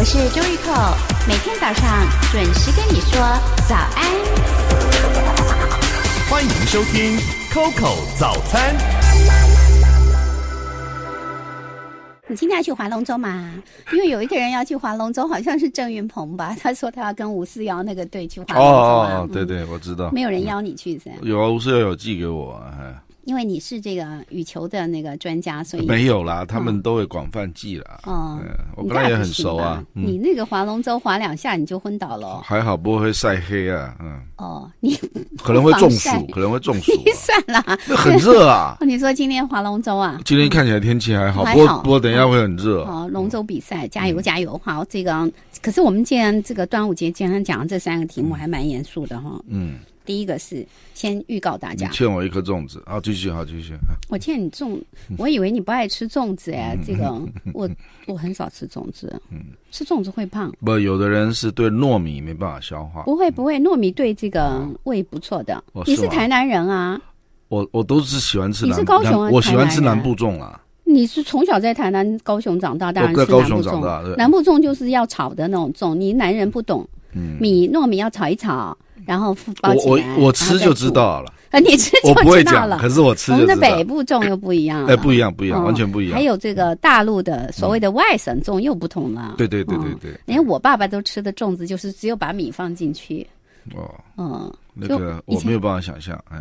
我是周玉蔻，每天早上准时跟你说早安。欢迎收听 Coco 早餐。你今天要去划龙舟吗？因为有一个人要去划龙舟，好像是郑云鹏吧？他说他要跟吴思瑶那个队去划龙舟。哦，对对，我知道。没有人邀你去噻？有啊，吴思瑶有寄给我哎。因为你是这个羽球的那个专家，所以没有啦，他们都会广泛记了。哦，我跟他也很熟啊。你那个划龙舟划两下你就昏倒了，还好不会晒黑啊。嗯。哦，你 可能会中暑，可能会中暑。算啦，那很热啊。你说今天划龙舟啊？今天看起来天气还好，不过不过等一下会很热。好，龙舟比赛加油加油！好，这个可是我们既然这个端午节，既然讲这三个题目，还蛮严肃的哈。嗯。第一个是先预告大家，欠我一颗粽子啊！继续，好继续我欠你粽，我以为你不爱吃粽子哎。这个我我很少吃粽子，嗯，吃粽子会胖。不，有的人是对糯米没办法消化。不会不会，糯米对这个胃不错的。你是台南人啊？我我都是喜欢吃，你是高雄啊？我喜欢吃南部粽啊。你是从小在台南、高雄长大，当然是高雄长大。南部粽就是要炒的那种粽，你男人不懂，嗯，米糯米要炒一炒。然后，我我我吃就知道了。啊，你吃就知道了。可是我吃我们的北部粽又不一样。哎，不一样，不一样，完全不一样。还有这个大陆的所谓的外省粽又不同了。对对对对对。连我爸爸都吃的粽子，就是只有把米放进去。哦。嗯。那个，我没有办法想象，哎。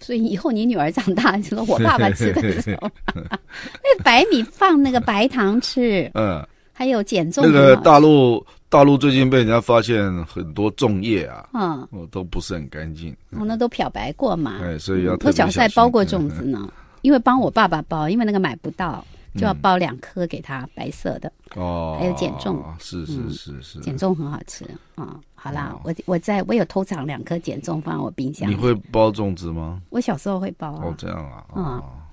所以以后你女儿长大，就说我爸爸吃的那候，那白米放那个白糖吃。嗯。还有减重。那个大陆。大陆最近被人家发现很多粽叶啊，嗯，都不是很干净。哦，那都漂白过嘛？哎，所以要偷小赛包过粽子呢，因为帮我爸爸包，因为那个买不到，就要包两颗给他白色的。哦，还有减重，是是是是，减重很好吃啊。好啦，我我在我有偷藏两颗减重放我冰箱。你会包粽子吗？我小时候会包。哦，这样啊。啊。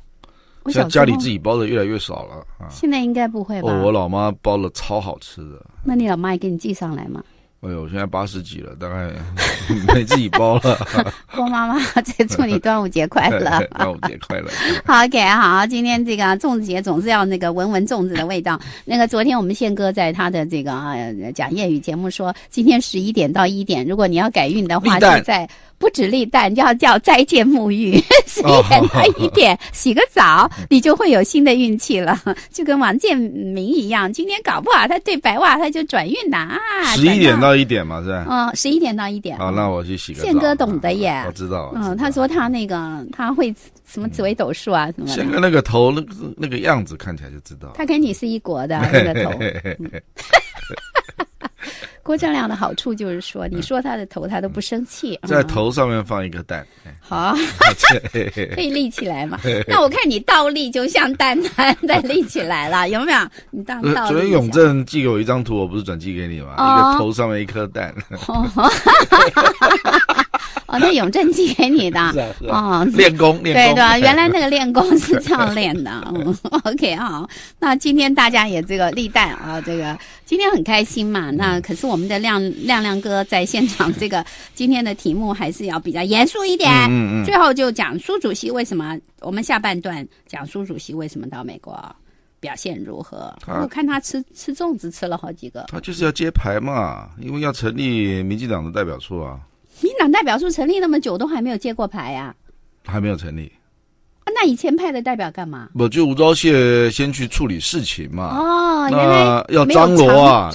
现在家里自己包的越来越少了啊！现在应该不会吧？哦，我老妈包了超好吃的。那你老妈也给你寄上来吗？哎呦，现在八十几了，大概 没自己包了。郭妈妈，再祝你端午节快乐！端午节快乐！好，给好，今天这个粽子节总是要那个闻闻粽子的味道。那个昨天我们宪哥在他的这个啊讲谚语节目说，今天十一点到一点，如果你要改运的话，就在。不止历代要叫斋戒沐浴，十 一点到一点洗个澡，你就会有新的运气了。就跟王健民一样，今天搞不好他对白袜他就转运了啊！十一点到一点嘛，是吧？嗯，十一点到一点。好，那我去洗个。宪哥懂得耶，我知道。嗯，他说他那个他会什么紫微斗数啊什么。宪哥那个头那个那个样子看起来就知道。他跟你是一国的，那个头。郭正亮的好处就是说，你说他的头，他都不生气。在头上面放一个蛋，好，可以立起来嘛？那我看你倒立，就像蛋蛋在立起来了，有没有？你当倒立？昨天永正寄给我一张图，我不是转寄给你吗？一个头上面一颗蛋。哦，那永正寄给你的 啊，练功，练对对，原来那个练功是这样练的。嗯、OK 啊，那今天大家也这个历代啊，这个今天很开心嘛。那可是我们的亮亮亮哥在现场，这个今天的题目还是要比较严肃一点。嗯嗯。最后就讲苏主席为什么，我们下半段讲苏主席为什么到美国，表现如何？我看他吃吃粽子吃了好几个。他就是要揭牌嘛，因为要成立民进党的代表处啊。党代表处成立那么久，都还没有接过牌呀？还没有成立。那以前派的代表干嘛？我就吴钊燮先去处理事情嘛。哦，因为罗啊，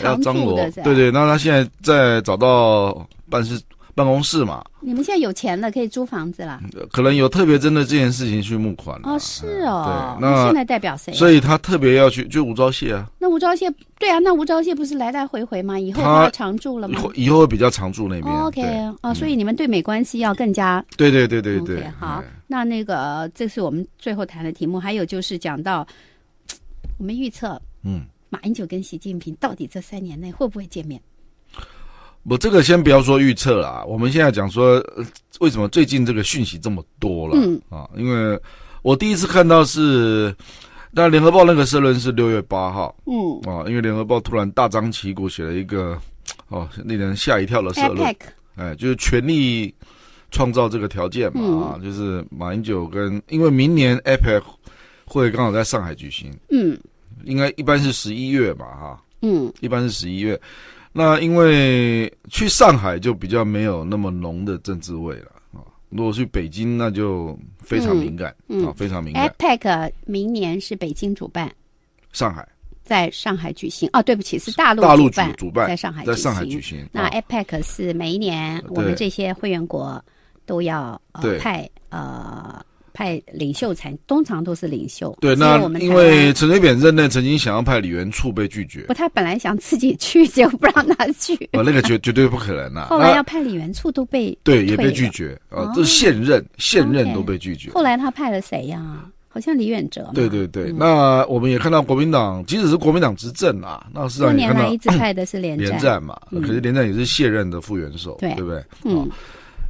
要张罗。对对，那他现在在找到办事。办公室嘛，你们现在有钱了，可以租房子了。可能有特别针对这件事情去募款了。哦，是哦。那现在代表谁？所以他特别要去就吴钊燮啊。那吴钊燮对啊，那吴钊燮不是来来回回吗？以后要常住了吗？以后会比较常住那边。OK 哦，所以你们对美关系要更加。对对对对对。好，那那个这是我们最后谈的题目，还有就是讲到我们预测，嗯，马英九跟习近平到底这三年内会不会见面？我这个先不要说预测了啊，我们现在讲说，为什么最近这个讯息这么多了啊？因为，我第一次看到是，那联合报那个社论是六月八号，嗯，啊，因为联合报突然大张旗鼓写了一个，哦，令人吓一跳的社论，哎，就是全力创造这个条件嘛，啊，就是马英九跟，因为明年 a p e c 会刚好在上海举行，嗯，应该一般是十一月吧，哈，嗯，一般是十一月。那因为去上海就比较没有那么浓的政治味了啊。如果去北京，那就非常敏感啊，非常敏感。APEC 明年是北京主办，上海在上海举行。哦，对不起，是大陆主办，在上海在上海举行。那 APEC 是每一年我们这些会员国都要呃、派呃。派领袖，才，通常都是领袖。对，那因为陈水扁任内曾经想要派李元簇被拒绝。不，他本来想自己去，结果不让他去。啊，那个绝绝对不可能啊！后来要派李元簇都被对，也被拒绝啊，这是现任现任都被拒绝。后来他派了谁呀？好像李远哲。对对对，那我们也看到国民党，即使是国民党执政啊，那是实年看一直派的是连连战嘛，可是连战也是卸任的副元首，对对不对？嗯，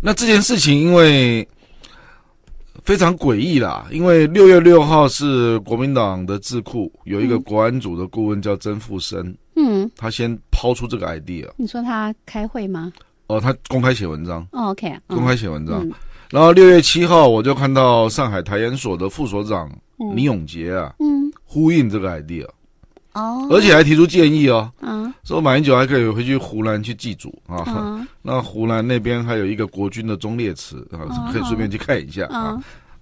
那这件事情因为。非常诡异啦，因为六月六号是国民党的智库有一个国安组的顾问叫曾富生，嗯，他先抛出这个 idea。你说他开会吗？哦，他公开写文章。哦，OK，公开写文章。然后六月七号我就看到上海台研所的副所长李永杰啊，嗯，呼应这个 idea。哦，而且还提出建议哦，嗯，说马英九还可以回去湖南去祭祖啊。那湖南那边还有一个国军的忠烈祠啊，可以顺便去看一下啊。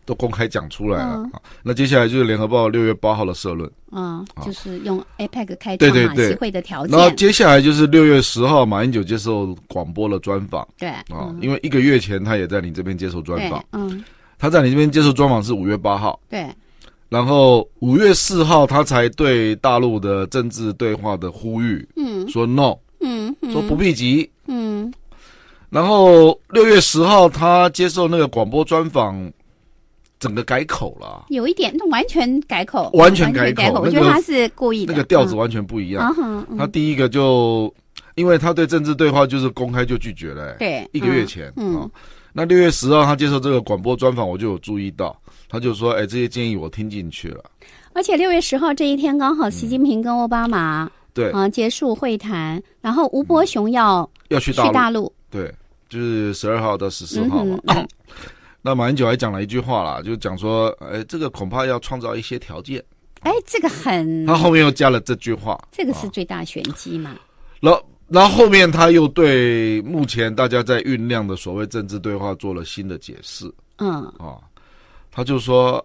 都公开讲出来了啊。那接下来就是《联合报》六月八号的社论啊，就是用 a p e c 开出马习会的条件。然后接下来就是六月十号马英九接受广播的专访，对啊，因为一个月前他也在你这边接受专访，嗯，他在你这边接受专访是五月八号，对。然后五月四号，他才对大陆的政治对话的呼吁，嗯，说 no，嗯，说不必急，嗯。然后六月十号，他接受那个广播专访，整个改口了，有一点，那完全改口，完全改口。我觉得他是故意，那个调子完全不一样。他第一个就，因为他对政治对话就是公开就拒绝了，对，一个月前，嗯，那六月十号他接受这个广播专访，我就有注意到。他就说：“哎，这些建议我听进去了。”而且六月十号这一天，刚好习近平跟奥巴马对啊结束会谈，然后吴伯雄要要去大陆，对，就是十二号到十四号嘛。那马英九还讲了一句话啦，就讲说：“哎，这个恐怕要创造一些条件。”哎，这个很。他后面又加了这句话，这个是最大玄机嘛。然后，然后后面他又对目前大家在酝酿的所谓政治对话做了新的解释。嗯啊。他就说，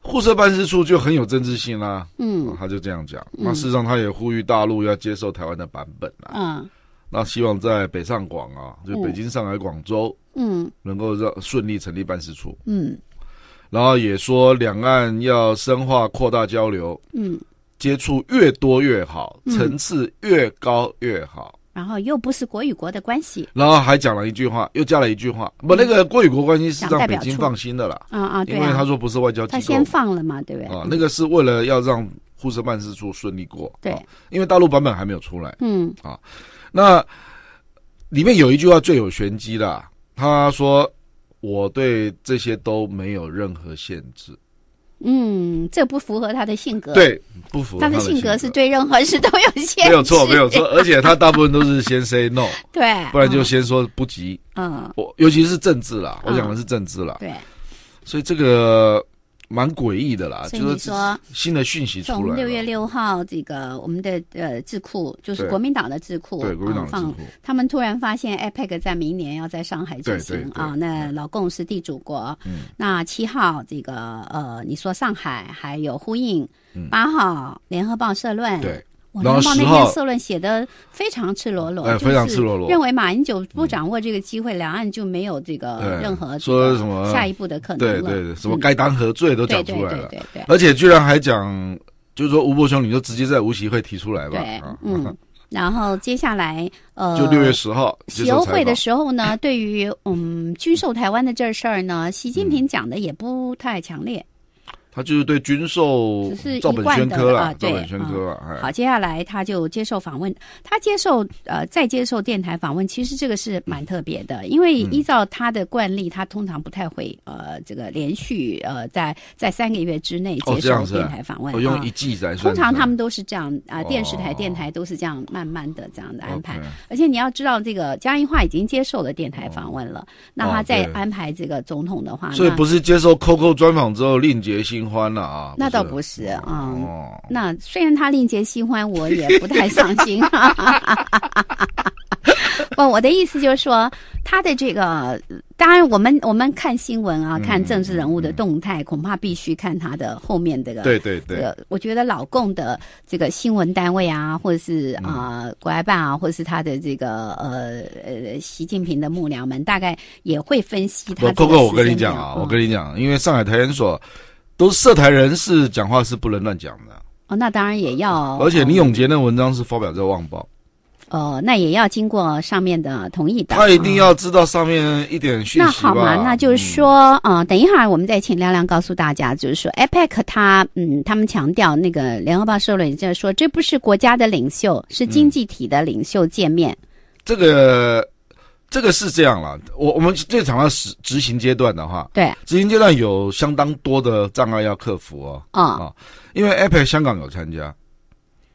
互设办事处就很有政治性啦。嗯，他就这样讲。那事实上，他也呼吁大陆要接受台湾的版本啦。啊，那希望在北上广啊，就北京、上海、广州，嗯，能够让顺利成立办事处。嗯，然后也说两岸要深化、扩大交流。嗯，接触越多越好，层次越高越好。然后又不是国与国的关系，然后还讲了一句话，又加了一句话，不，那个国与国关系是让北京放心的了，啊啊，因为他说不是外交他先放了嘛，对不对？啊，那个是为了要让互设办事处顺利过，对，因为大陆版本还没有出来，嗯，啊，那里面有一句话最有玄机的，他说我对这些都没有任何限制。嗯，这不符合他的性格。对，不符。合他的性格是对任何事都有限制。没有错，没有错。而且他大部分都是先 say no，对，不然就先说不急。嗯，我尤其是政治啦，我讲的是政治啦。对，所以这个。蛮诡异的啦，就是说新的讯息出来。从六月六号，这个我们的呃智库，就是国民党的智库，对，国民党的智库，他们突然发现 a p e c 在明年要在上海进行啊。那老共是地主国，那七号这个呃，你说上海还有呼应，八号联合报社论。我月十号，那篇社论写的非常赤裸裸，就是认为马英九不掌握这个机会，两岸就没有这个任何说什么下一步的可能，对对对，什么该当何罪都讲出来了，而且居然还讲，就是说吴伯雄，你就直接在无锡会提出来吧。对，嗯，然后接下来，呃，就六月十号，习欧会的时候呢，对于嗯军售台湾的这事儿呢，习近平讲的也不太强烈。他就是对军售只照本宣科了，照本宣科了。好，接下来他就接受访问，他接受呃再接受电台访问，其实这个是蛮特别的，因为依照他的惯例，他通常不太会呃这个连续呃在在三个月之内接受电台访问。我用一季来说，通常他们都是这样啊，电视台、电台都是这样慢慢的这样的安排。而且你要知道，这个江阴化已经接受了电台访问了，那他再安排这个总统的话，所以不是接受 COCO 专访之后另决心。欢了啊，那倒不是啊。哦，那虽然他另结新欢，我也不太伤 心。不，我的意思就是说，他的这个，当然我们我们看新闻啊，看政治人物的动态，恐怕必须看他的后面这个。对对对，我觉得老共的这个新闻单位啊，或者是啊，国外办啊，或者是他的这个呃呃，习近平的幕僚们，大概也会分析他。哥哥，我跟你讲啊，我跟你讲，因为上海台研所。都是涉台人士讲话是不能乱讲的哦，那当然也要。而且李永杰那文章是发表在《旺报》，哦，那也要经过上面的同意的。他一定要知道上面一点讯息嘛，那就是说，嗯，等一会儿我们再请亮亮告诉大家，就是说 a p e c 他嗯，他们强调那个《联合报》社论在说，这不是国家的领袖，是经济体的领袖见面。这个。这个是这样了，我我们最常要执执行阶段的话，对执行阶段有相当多的障碍要克服哦，啊，因为 Apple 香港有参加，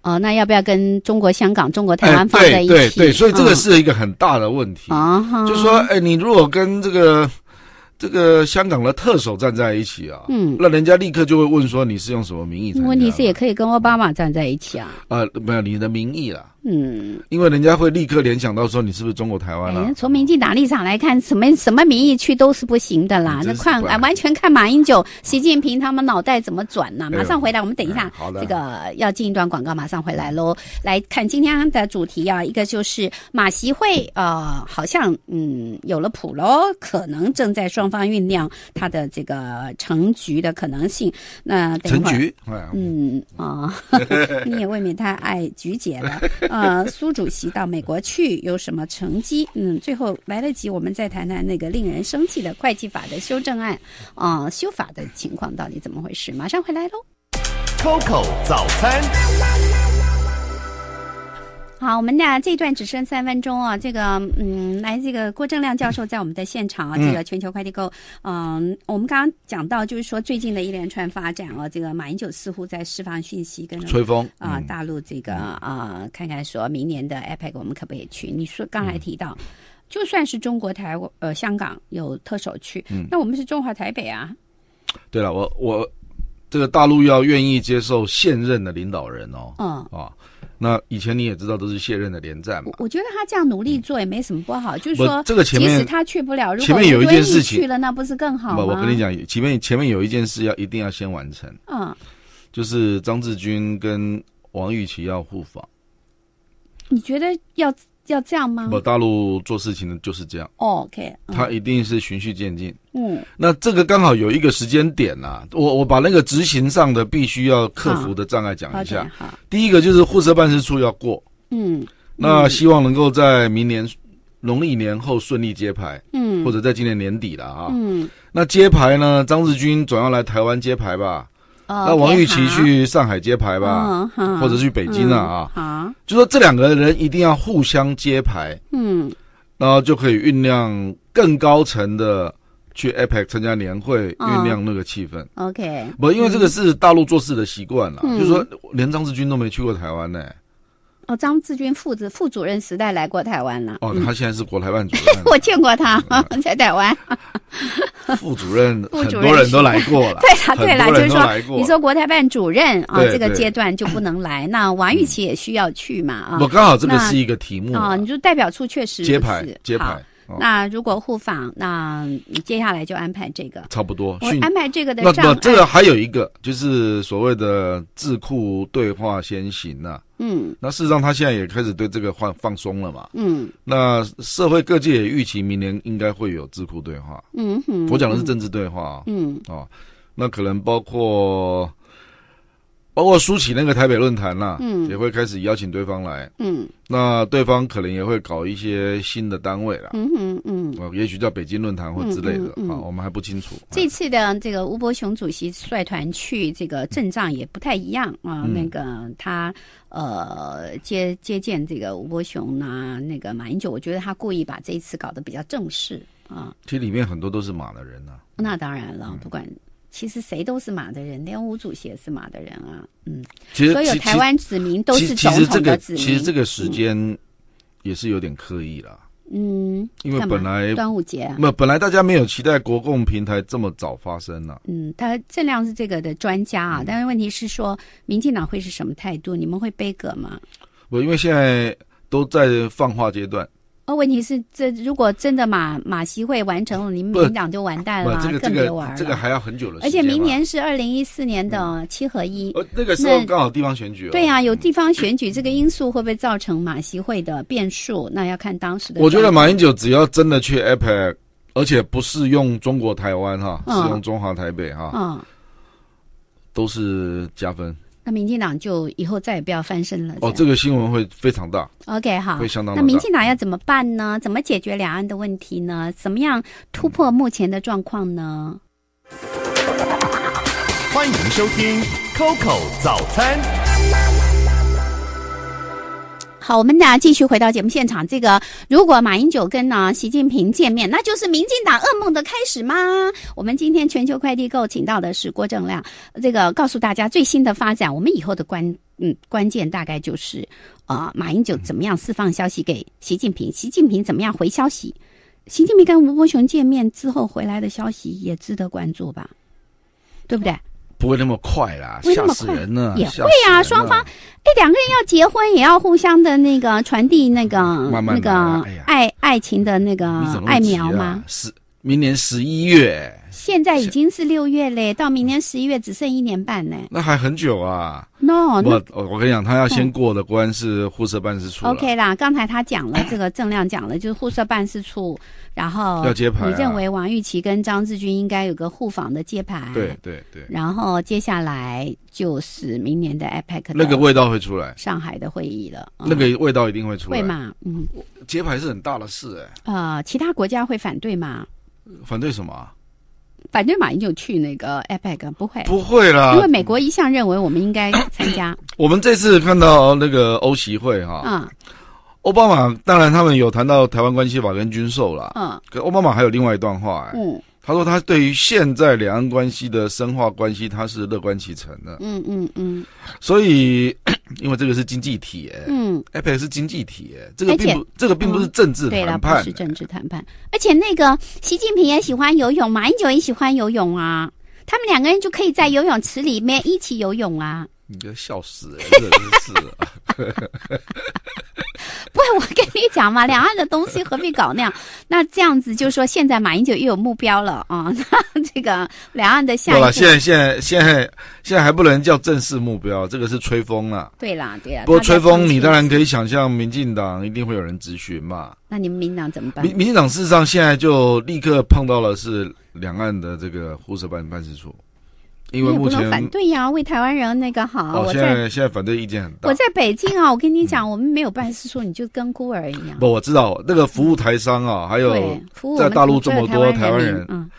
哦，那要不要跟中国香港、中国台湾放在一起？对对对，所以这个是一个很大的问题啊。就说，哎，你如果跟这个这个香港的特首站在一起啊，嗯，那人家立刻就会问说你是用什么名义？问题是也可以跟奥巴马站在一起啊，呃，没有你的名义了。嗯，因为人家会立刻联想到说你是不是中国台湾啦？从民进党立场来看，什么什么名义去都是不行的啦。那看完全看马英九、习近平他们脑袋怎么转呢？马上回来，我们等一下，这个要进一段广告，马上回来喽。来看今天的主题啊，一个就是马习会啊，好像嗯有了谱喽，可能正在双方酝酿他的这个成局的可能性。那成局，嗯啊，你也未免太爱菊姐了。呃，苏主席到美国去有什么成绩？嗯，最后来得及，我们再谈谈那个令人生气的会计法的修正案，啊，修法的情况到底怎么回事？马上回来喽。COCO 早餐。好，我们的这段只剩三分钟啊！这个，嗯，来，这个郭正亮教授在我们的现场啊，这个全球快递购，嗯，我们刚刚讲到，就是说最近的一连串发展哦，这个马英九似乎在释放讯息，跟吹风啊，大陆这个啊，看看说明年的 iPad 我们可不可以去？你说刚才提到，就算是中国台呃香港有特首去，那我们是中华台北啊。对了，我我这个大陆要愿意接受现任的领导人哦，嗯啊。那以前你也知道都是卸任的连战嘛？我觉得他这样努力做也没什么不好，就是说，这个前面即使他去不了，如果前面有一件事情去了，那不是更好吗？不，我跟你讲，前面前面有一件事要一定要先完成，嗯，就是张志军跟王玉琪要互访。你觉得要？要这样吗？我大陆做事情的就是这样。OK，他一定是循序渐进。嗯，那这个刚好有一个时间点呐，我我把那个执行上的必须要克服的障碍讲一下。好，好，好。第一个就是护社办事处要过。嗯，那希望能够在明年农历年后顺利揭牌。嗯，或者在今年年底了啊。嗯，那揭牌呢，张志军总要来台湾揭牌吧。那王玉琪去上海揭牌吧，或者去北京啊啊？就说这两个人一定要互相揭牌，嗯，然后就可以酝酿更高层的去 APEC 参加年会，酝酿那个气氛。OK，不，因为这个是大陆做事的习惯了，就说连张志军都没去过台湾呢。张志军副主副主任时代来过台湾了。哦，他现在是国台办主任。我见过他，在台湾。副主任，国人都来过了。对了，对了，就是说，你说国台办主任啊，这个阶段就不能来。那王玉琦也需要去嘛？啊，我刚好这个是一个题目啊，你就代表处确实接牌，接牌。那如果互访，那接下来就安排这个，差不多。我安排这个的，那这个还有一个就是所谓的智库对话先行了。嗯，那事实上他现在也开始对这个放放松了嘛。嗯，那社会各界也预期明年应该会有智库对话。嗯哼，我讲的是政治对话。嗯，哦，那可能包括。包括苏起那个台北论坛啦，嗯，也会开始邀请对方来，嗯，那对方可能也会搞一些新的单位了，嗯嗯嗯，也许叫北京论坛或之类的啊，我们还不清楚。这次的这个吴伯雄主席率团去这个阵仗也不太一样啊，那个他呃接接见这个吴伯雄呢，那个马英九，我觉得他故意把这一次搞得比较正式啊，其实里面很多都是马的人呐，那当然了，不管。其实谁都是马的人，连吴主席也是马的人啊。嗯，所有台湾子民都是总统的子民。其实这个时间也是有点刻意了。嗯，因为本来端午节，没本来大家没有期待国共平台这么早发生呢。嗯，他尽量是这个的专家啊，但是问题是说，民进党会是什么态度？你们会悲歌吗？不，因为现在都在放话阶段。问题是，这如果真的马马习会完成了，你们民党就完蛋了，这个、更别玩。这个还要很久的时间。而且明年是二零一四年的七合一，那个时候刚好地方选举。对呀，有地方选举这个因素，会不会造成马习会的变数？那要看当时的。我觉得马英九只要真的去 APEC，而且不是用中国台湾哈，是用中华台北哈，都是加分。那民进党就以后再也不要翻身了。哦，这个新闻会非常大。OK，好，会相当。那民进党要怎么办呢？怎么解决两岸的问题呢？怎么样突破目前的状况呢？欢迎收听 Coco 早餐。好，我们呢继续回到节目现场。这个，如果马英九跟呢习近平见面，那就是民进党噩梦的开始吗？我们今天全球快递购请到的是郭正亮，这个告诉大家最新的发展。我们以后的关，嗯，关键大概就是，啊，马英九怎么样释放消息给习近平？习近平怎么样回消息？习近平跟吴伯雄见面之后回来的消息也值得关注吧？对不对？不会那么快啦，吓死人呢！也会呀，双方，哎，两个人要结婚，也要互相的那个传递那个那个爱爱情的那个爱苗吗？明年十一月，现在已经是六月嘞，到明年十一月只剩一年半呢。那还很久啊！No，我我跟你讲，他要先过的关是互设办事处。OK 啦，刚才他讲了 这个郑亮讲了，就是互设办事处，然后要接牌。你认为王玉琪跟张志军应该有个互访的接牌？对对对。然后接下来就是明年的 APEC，那个味道会出来。上海的会议了，那个味道一定会出来。会嘛？嗯。接牌是很大的事哎。啊，其他国家会反对吗？反对什么？反对马云就去那个 a i e c 不会，不会啦。因为美国一向认为我们应该参加。我们这次看到那个欧席会哈，嗯，奥巴马当然他们有谈到台湾关系法跟军售啦，嗯，可奥巴马还有另外一段话，嗯。他说：“他对于现在两岸关系的深化关系，他是乐观其成的。”嗯嗯嗯，所以 因为这个是经济体，嗯，Apple 是经济体，这个并不，这个并不是政治谈判，是政治谈判。而且那个习近平也喜欢游泳，马英九也喜欢游泳啊，他们两个人就可以在游泳池里面一起游泳啊！你就笑死，哈真是。哈哈哈！不，我跟你讲嘛，两岸的东西何必搞那样？那这样子就是说，现在马英九又有目标了啊！那这个两岸的下……步，现在现在现在现在还不能叫正式目标，这个是吹风了。对啦，对啊。不过吹风，你当然可以想象，民进党一定会有人咨询嘛。那你们民党怎么办？民民进党事实上现在就立刻碰到了是两岸的这个护社办办事处。因为目前反对呀，为台湾人那个好。我现在现在反对意见很大。我在北京啊，我跟你讲，我们没有办事处，你就跟孤儿一样。不，我知道那个服务台商啊，还有在大陆这么多台湾人，嗯，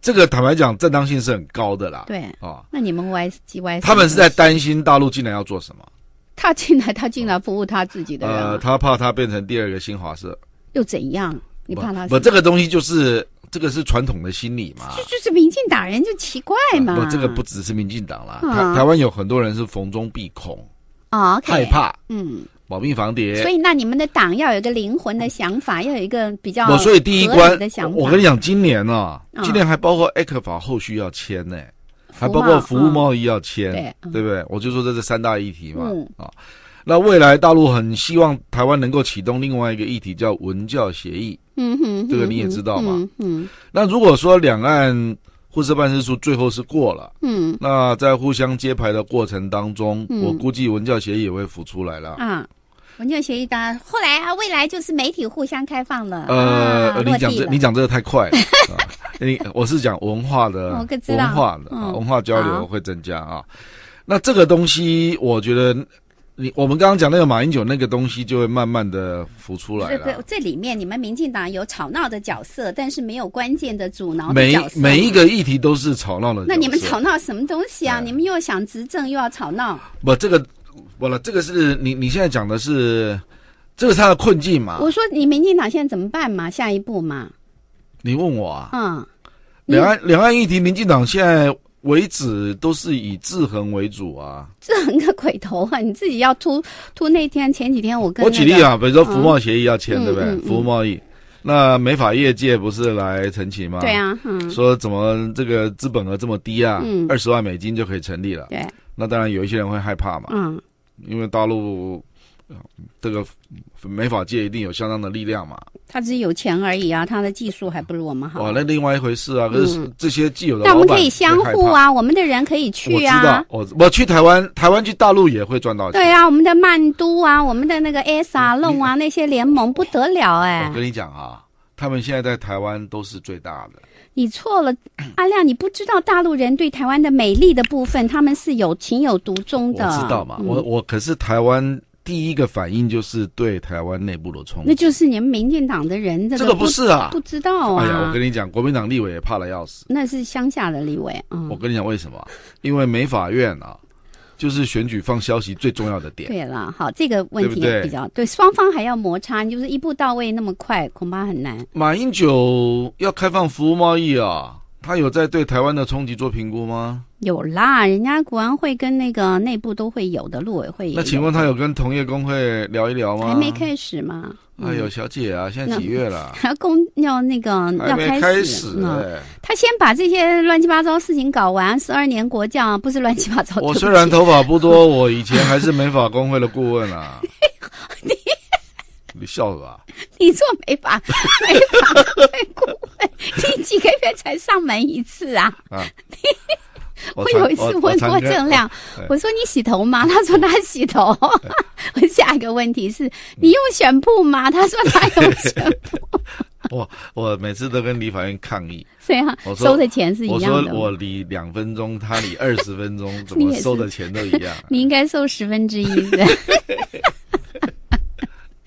这个坦白讲，正当性是很高的啦。对啊，那你们 Y S G Y，他们是在担心大陆进来要做什么？他进来，他进来服务他自己的人，呃，他怕他变成第二个新华社，又怎样？不怕他不，这个东西就是这个是传统的心理嘛。就就是民进党人就奇怪嘛。不，这个不只是民进党了，台台湾有很多人是逢中必恐啊，害怕，嗯，保命防谍。所以那你们的党要有一个灵魂的想法，要有一个比较。我所以第一关的想，我跟你讲，今年呢，今年还包括 e 克法后续要签呢，还包括服务贸易要签，对对不对？我就说这是三大议题嘛，啊。那未来大陆很希望台湾能够启动另外一个议题，叫文教协议。嗯哼，这个你也知道嘛？嗯，那如果说两岸互设办事处最后是过了，嗯，那在互相揭牌的过程当中，我估计文教协议也会浮出来了。啊，文教协议当然后来啊，未来就是媒体互相开放了。呃，你讲这，你讲这个太快了。你我是讲文化的，文化的啊、文化交流会增加啊。那这个东西，我觉得。你我们刚刚讲那个马英九那个东西就会慢慢的浮出来了。这里面你们民进党有吵闹的角色，但是没有关键的阻挠每每一个议题都是吵闹的。那你们吵闹什么东西啊？你们又想执政又要吵闹？不，这个不了，这个是你你现在讲的是，这是他的困境嘛？我说你民进党现在怎么办嘛？下一步嘛？你问我啊？嗯，两岸两岸议题，民进党现在。为止都是以制衡为主啊，制衡个鬼头啊！你自己要突突那天前几天我跟，我举例啊，比如说服贸协议要签对不对？服务贸易，那美法业界不是来澄清吗？对啊，说怎么这个资本额这么低啊？二十万美金就可以成立了。对，那当然有一些人会害怕嘛。嗯，因为大陆。这个没法借，一定有相当的力量嘛。他只有钱而已啊，他的技术还不如我们好。那另外一回事啊。可是这些既有的，但我们可以相互啊，我们的人可以去啊。我知道，我我去台湾，台湾去大陆也会赚到钱。对啊，我们的曼都啊，我们的那个 SR 弄啊，那些联盟不得了哎。我跟你讲啊，他们现在在台湾都是最大的。你错了，阿亮，你不知道大陆人对台湾的美丽的部分，他们是有情有独钟的。我知道嘛，我我可是台湾。第一个反应就是对台湾内部的冲击，那就是你们民进党的人，这个不是啊，不知道啊。哎呀，我跟你讲，国民党立委也怕了要死。那是乡下的立委啊。我跟你讲，为什么？因为没法院啊，就是选举放消息最重要的点。对了，好，这个问题比较对双方还要摩擦，就是一步到位那么快，恐怕很难。马英九要开放服务贸易啊，他有在对台湾的冲击做评估吗？有啦，人家国安会跟那个内部都会有的，路委会。那请问他有跟同业工会聊一聊吗？还没开始吗？哎，呦，小姐啊，现在几月了？工 要那个要开始。对，他先把这些乱七八糟事情搞完，十二年国将不是乱七八糟。我虽然头发不多，我以前还是美法工会的顾问啊。你 你笑什么？你做美 法美工会顾问，你几个月才上门一次啊？啊。我有一次问郭正亮：“我说你洗头吗？”他说他洗头。我下一个问题是：“你用选铺吗？”他说他用选 铺。我我每次都跟理发院抗议。谁啊？我收的钱是一样的。我理两分钟，他理二十分钟，怎么收的钱都一样？你应该收十分之一的。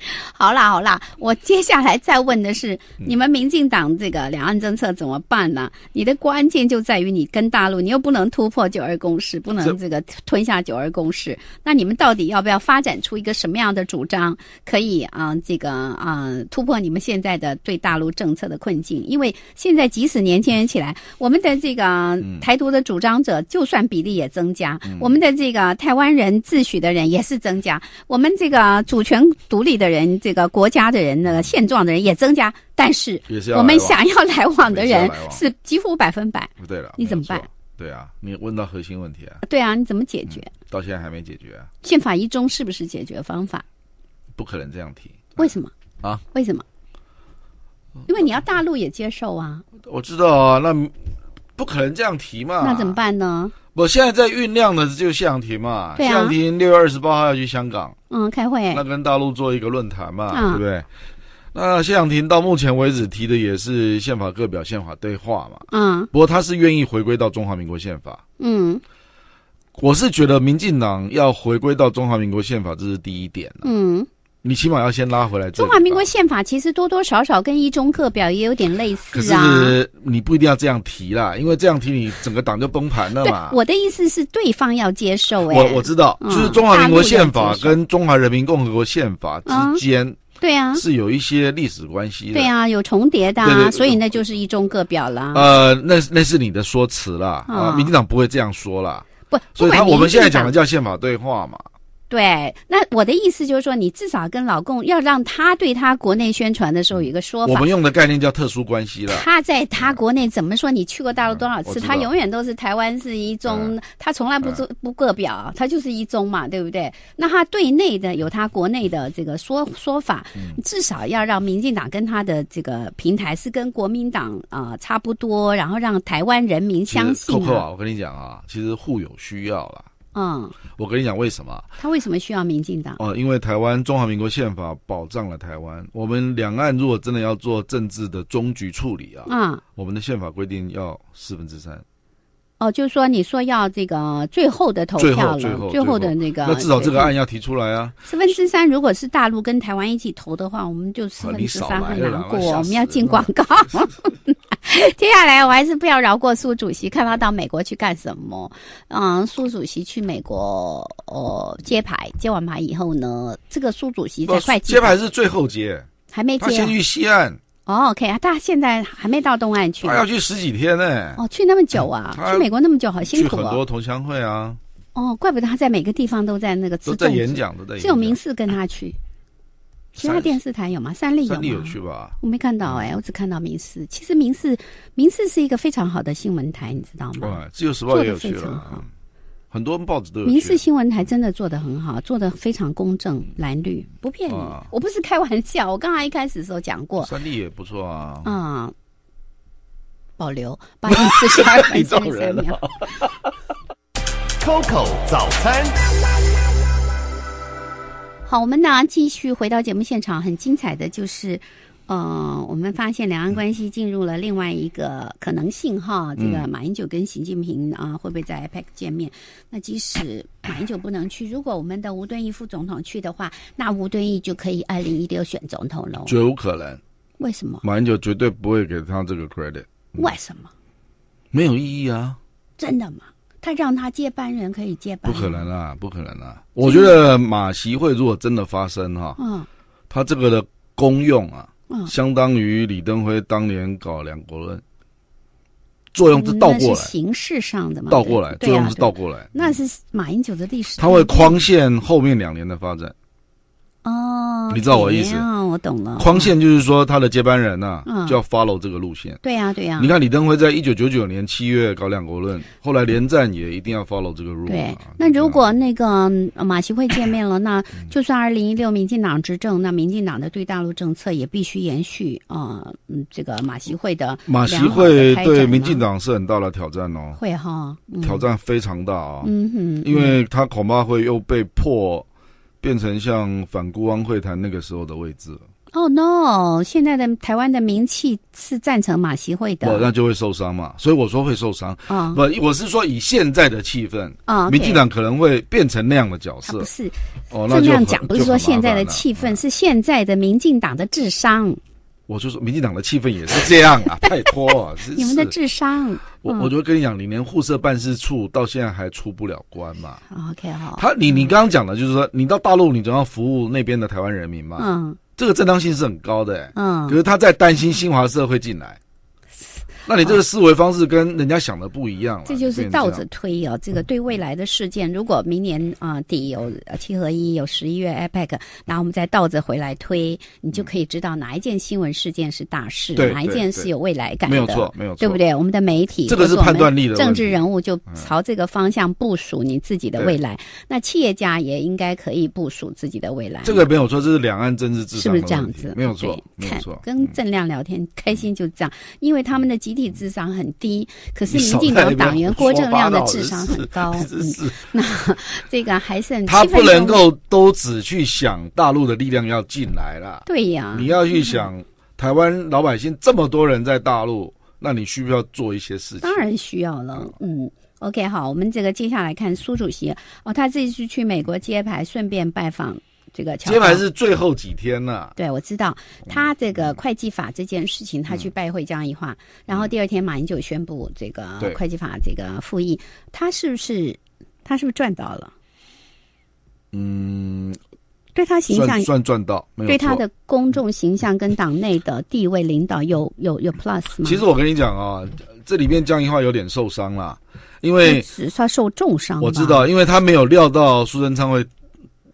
好啦好啦，我接下来再问的是，你们民进党这个两岸政策怎么办呢？你的关键就在于你跟大陆，你又不能突破九二共识，不能这个吞下九二共识。那你们到底要不要发展出一个什么样的主张，可以啊？这个啊，突破你们现在的对大陆政策的困境。因为现在即使年轻人起来，我们的这个台独的主张者，就算比例也增加；我们的这个台湾人自诩的人也是增加。我们这个主权独立的。人这个国家的人的现状的人也增加，但是我们想要来往的人是几乎百分百。不对了，你怎么办？对啊，你问到核心问题啊。对啊，你怎么解决？到现在还没解决啊。宪法一中是不是解决方法？不可能这样提。为什么？啊？为什么？因为你要大陆也接受啊。我知道啊，那不可能这样提嘛。那怎么办呢？我现在在酝酿的就谢长廷嘛，谢长廷六月二十八号要去香港，嗯，开会，那跟大陆做一个论坛嘛，对不对？那谢长廷到目前为止提的也是宪法各表宪法对话嘛，嗯，不过他是愿意回归到中华民国宪法，嗯，我是觉得民进党要回归到中华民国宪法，这是第一点，嗯。你起码要先拉回来。中华民国宪法其实多多少少跟一中各表也有点类似啊。可是你不一定要这样提啦，因为这样提你整个党就崩盘了嘛。对，我的意思是对方要接受哎。我我知道，就是中华民国宪法跟中华人民共和国宪法之间，对啊，是有一些历史关系。的。对啊，有重叠的啊，所以那就是一中各表了。呃，那那是你的说辞了啊，民进党不会这样说啦。不，所以他我们现在讲的叫宪法对话嘛。对，那我的意思就是说，你至少跟老公要让他对他国内宣传的时候有一个说法。我们用的概念叫特殊关系了。他在他国内怎么说？你去过大陆多少次？他永远都是台湾是一中，他从来不做不过表，他就是一中嘛，对不对？那他对内的有他国内的这个说说法，至少要让民进党跟他的这个平台是跟国民党啊差不多，然后让台湾人民相信。扣扣，我跟你讲啊，其实互有需要了。嗯，我跟你讲，为什么？他为什么需要民进党？哦，因为台湾《中华民国宪法》保障了台湾。我们两岸如果真的要做政治的终局处理啊，嗯，我们的宪法规定要四分之三。哦，就是说，你说要这个最后的投票了，最后的那个，那至少这个案要提出来啊。四分之三，如果是大陆跟台湾一起投的话，我们就四分之三很难过，我们要进广告。接下来我还是不要饶过苏主席，看他到美国去干什么。嗯，苏主席去美国，哦接牌，接完牌以后呢，这个苏主席在快接牌是最后接，还没接，他先去西岸。哦，OK，他现在还没到东岸去，他要去十几天呢。哦，去那么久啊？去美国那么久，好辛苦。去很多同乡会啊。哦，怪不得他在每个地方都在那个都在演讲，都在。只有民士跟他去，其他电视台有吗？三立有。三立有去吧？我没看到哎，我只看到民视。其实民视，民视是一个非常好的新闻台，你知道吗？对，自由时报也有去了。很多报纸都有。民事新闻台真的做的很好，做的非常公正，蓝绿不骗你，我不是开玩笑。我刚才一开始的时候讲过。三立也不错啊。啊，保留八一四十二分三秒。Coco 早餐。好，我们呢继续回到节目现场，很精彩的就是。哦，我们发现两岸关系进入了另外一个可能性哈。这个马英九跟习近平啊，会不会在 IPAC 见面？那即使马英九不能去，如果我们的吴敦义副总统去的话，那吴敦义就可以二零一六选总统了。绝无可能。为什么？马英九绝对不会给他这个 credit。为什么？没有意义啊。真的吗？他让他接班人可以接班？不可能啊，不可能啊！我觉得马习会如果真的发生哈，嗯，他这个的功用啊。相当于李登辉当年搞“两国论”，作用是倒过来，形式上的倒过来，作用是倒过来。那是马英九的历史，他会框限后面两年的发展。哦。你知道我意思，我懂了。框线就是说，他的接班人呐，就要 follow 这个路线。对呀，对呀。你看李登辉在一九九九年七月搞两国论，后来连战也一定要 follow 这个路线。对，那如果那个马习会见面了，那 就算二零一六民进党执政，那民进党的对大陆政策也必须延续啊。嗯，这个马习会的马习会对民进党是很大的挑战哦。会哈，挑战非常大啊。嗯哼，因为他恐怕会又被迫。变成像反孤汪会谈那个时候的位置？哦，no！现在的台湾的名气是赞成马习会的，那就会受伤嘛？所以我说会受伤。啊，不，我是说以现在的气氛，啊，民进党可能会变成那样的角色。不是，哦，那这样讲，不是说现在的气氛，是现在的民进党的智商。我就说，民进党的气氛也是这样啊！拜托，你们的智商。我我就跟你讲，你连互设办事处到现在还出不了关嘛？OK 哈。他，你你刚刚讲的就是说，你到大陆，你总要服务那边的台湾人民嘛？嗯，这个正当性是很高的哎。嗯，可是他在担心新华社会进来。那你这个思维方式跟人家想的不一样这就是倒着推哦，这个对未来的事件，如果明年啊底有七合一，有十一月 IPAC，然后我们再倒着回来推，你就可以知道哪一件新闻事件是大事，哪一件是有未来感的。没有错，没有错，对不对？我们的媒体，这个是判断力的。政治人物就朝这个方向部署你自己的未来，那企业家也应该可以部署自己的未来。这个没有错，这是两岸政治制度。是不是这样子？没有错，没有错。跟郑亮聊天开心就这样，因为他们的基。体智商很低，可是民进党党员郭正亮的智商很高。那这个还是他不能够都只去想大陆的力量要进来了，对呀，你要去想台湾老百姓这么多人在大陆，那你需不需要做一些事情？当然需要了。嗯，OK，好，我们这个接下来看苏主席哦，他这次去美国揭牌，顺便拜访。这个揭牌是最后几天了。对，我知道他这个会计法这件事情，他去拜会江宜化，然后第二天马英九宣布这个会计法这个复议，他是不是他是不是赚到了？嗯，对他形象算赚到，对他的公众形象跟党内的地位领导有有有 plus 吗？其实我跟你讲啊，这里面江宜化有点受伤了，因为算受重伤，我知道，因为他没有料到苏贞昌会。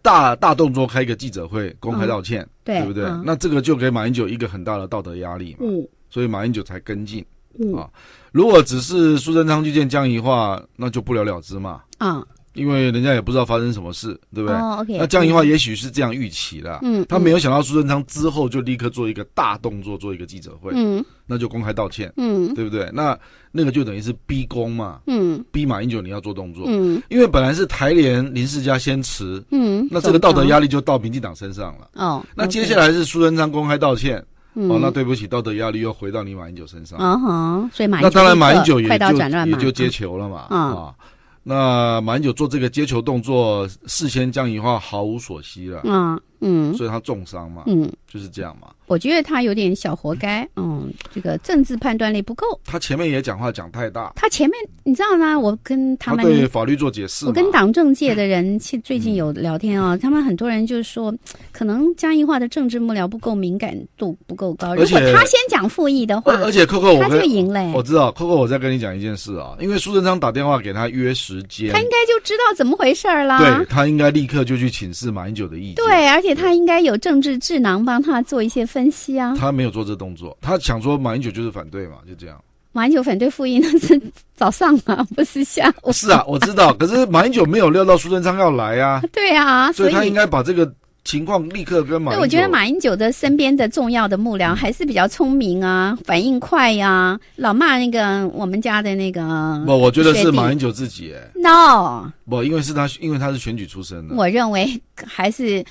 大大动作开一个记者会，公开道歉，对不对？那这个就给马英九一个很大的道德压力嘛。嗯，所以马英九才跟进。嗯，啊，如果只是苏贞昌去见江宜桦，那就不了了之嘛。嗯。因为人家也不知道发生什么事，对不对？哦，OK。那江宜桦也许是这样预期的，嗯，他没有想到苏贞昌之后就立刻做一个大动作，做一个记者会，嗯，那就公开道歉，嗯，对不对？那那个就等于是逼宫嘛，嗯，逼马英九你要做动作，因为本来是台联林世家先辞，嗯，那这个道德压力就到民进党身上了，哦，那接下来是苏贞昌公开道歉，哦，那对不起，道德压力又回到你马英九身上，哦，所以马那当然马英九也就也就接球了嘛，啊。那马英九做这个接球动作，事先僵硬话毫无所惜了。嗯。嗯，所以他重伤嘛，嗯，就是这样嘛。我觉得他有点小活该，嗯，这个政治判断力不够。他前面也讲话讲太大。他前面，你知道吗？我跟他们对法律做解释。我跟党政界的人去最近有聊天啊，他们很多人就说，可能江义化的政治幕僚不够敏感度不够高。如果他先讲复议的话，而且扣扣，我就赢嘞。我知道扣扣，我在跟你讲一件事啊，因为苏贞昌打电话给他约时间，他应该就知道怎么回事儿了。对他应该立刻就去请示马英九的意见。对，而且。他应该有政治智囊帮他做一些分析啊。他没有做这动作，他想说马英九就是反对嘛，就这样。马英九反对复议 那是早上嘛，不是下。午。是啊，我知道，可是马英九没有料到苏贞昌要来啊。对啊，所以他应该把这个情况立刻跟马。我觉得马英九的身边的重要的幕僚还是比较聪明啊，反应快呀。老骂那个我们家的那个，不，我觉得是马英九自己。no，不，因为是他，因为他是选举出身的。我认为还是。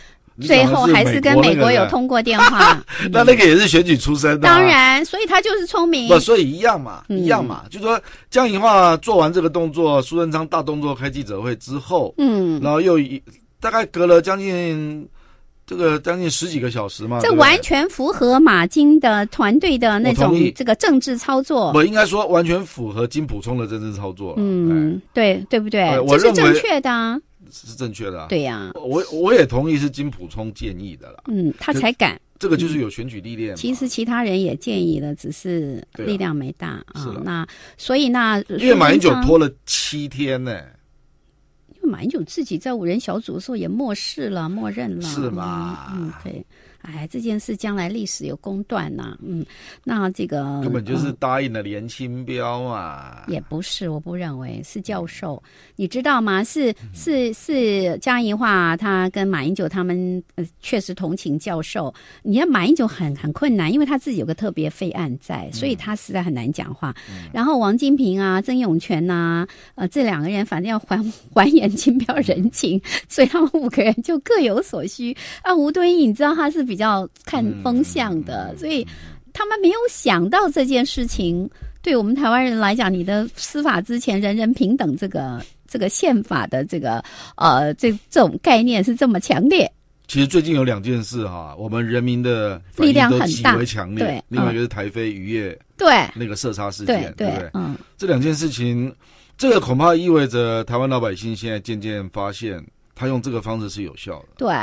最后还是跟美国有通过电话，那那个也是选举出身。的、当然，所以他就是聪明。不，所以一样嘛，一样嘛。就说江宜桦做完这个动作，苏贞昌大动作开记者会之后，嗯，然后又一大概隔了将近这个将近十几个小时嘛，这完全符合马金的团队的那种这个政治操作。我应该说，完全符合金普充的政治操作。嗯，对对不对？这是正确的。是正确的，对呀，我我也同意是金普聪建议的了，嗯，他才敢，这个就是有选举力量。其实其他人也建议的，只是力量没大啊。那所以那因为马英九拖了七天呢，因为马英九自己在五人小组的时候也默视了，默认了，是吗？嗯，对。哎，这件事将来历史有公断呐，嗯，那这个根本就是答应了连清标嘛，也不是，我不认为是教授，你知道吗？是是是，嘉怡话他跟马英九他们确实同情教授。你看马英九很很困难，因为他自己有个特别费案在，所以他实在很难讲话。然后王金平啊、曾永权呐，呃，这两个人反正要还 还连清标人情，所以他们五个人就各有所需。啊，吴敦义，你知道他是比比较看风向的，所以他们没有想到这件事情，对我们台湾人来讲，你的司法之前人人平等这个这个宪法的这个呃这这种概念是这么强烈。其实最近有两件事哈，我们人民的力量很大，为强烈。另外就是台非渔业对那个色差事件，对不对？嗯，这两件事情，这个恐怕意味着台湾老百姓现在渐渐发现，他用这个方式是有效的。对。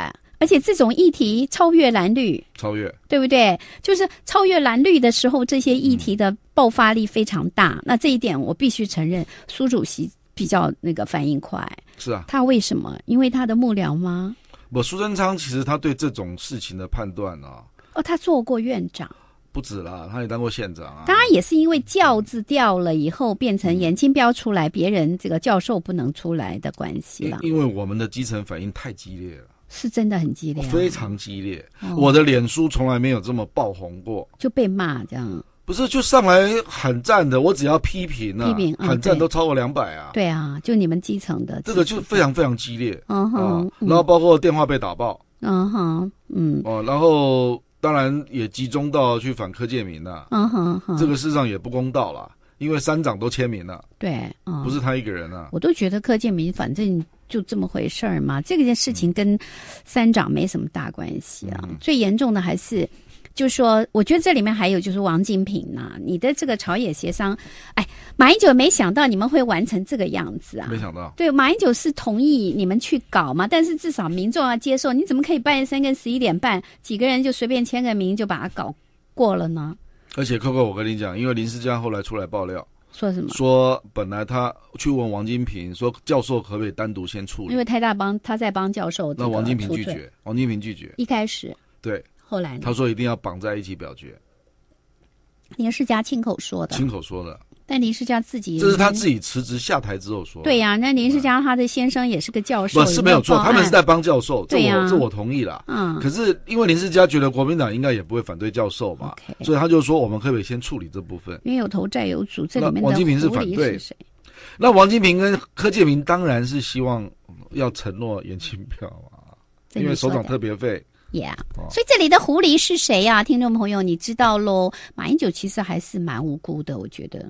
而且这种议题超越蓝绿，超越对不对？就是超越蓝绿的时候，这些议题的爆发力非常大。那这一点我必须承认，苏主席比较那个反应快。是啊，他为什么？因为他的幕僚吗？不，苏贞昌其实他对这种事情的判断啊，哦，他做过院长，不止啦，他也当过县长啊。当然也是因为教字掉了以后，变成严金彪出来，别人这个教授不能出来的关系了。因为我们的基层反应太激烈了。是真的很激烈，非常激烈。我的脸书从来没有这么爆红过，就被骂这样。不是，就上来喊赞的，我只要批评了，喊赞都超过两百啊。对啊，就你们基层的，这个就非常非常激烈。嗯哼，然后包括电话被打爆。嗯哼，嗯哦，然后当然也集中到去反柯建明了。嗯哼这个事实上也不公道了，因为三长都签名了。对不是他一个人啊。我都觉得柯建明反正。就这么回事儿嘛，这个件事情跟三长没什么大关系啊。最严重的还是，就说我觉得这里面还有就是王金平呐，你的这个朝野协商，哎，马英九没想到你们会完成这个样子啊，没想到。对，马英九是同意你们去搞嘛，但是至少民众要接受，你怎么可以半夜三更十一点半几个人就随便签个名就把它搞过了呢？而且扣扣，我跟你讲，因为林思佳后来出来爆料。说什么？说本来他去问王金平，说教授可不可以单独先处理？因为太大帮他在帮教授，那王金平拒绝，王金平拒绝。一开始对，后来呢？他说一定要绑在一起表决。林是家亲口说的，亲口说的。但林世嘉自己这是他自己辞职下台之后说对呀。那林世嘉他的先生也是个教授，不是没有错，他们是在帮教授。这我这我同意了。嗯，可是因为林世嘉觉得国民党应该也不会反对教授嘛，所以他就说我们可不可以先处理这部分？因为有头债有主，这里面的金平是对。那王金平跟柯建明当然是希望要承诺延期票啊，因为首长特别费。Yeah，所以这里的狐狸是谁呀？听众朋友，你知道喽？马英九其实还是蛮无辜的，我觉得。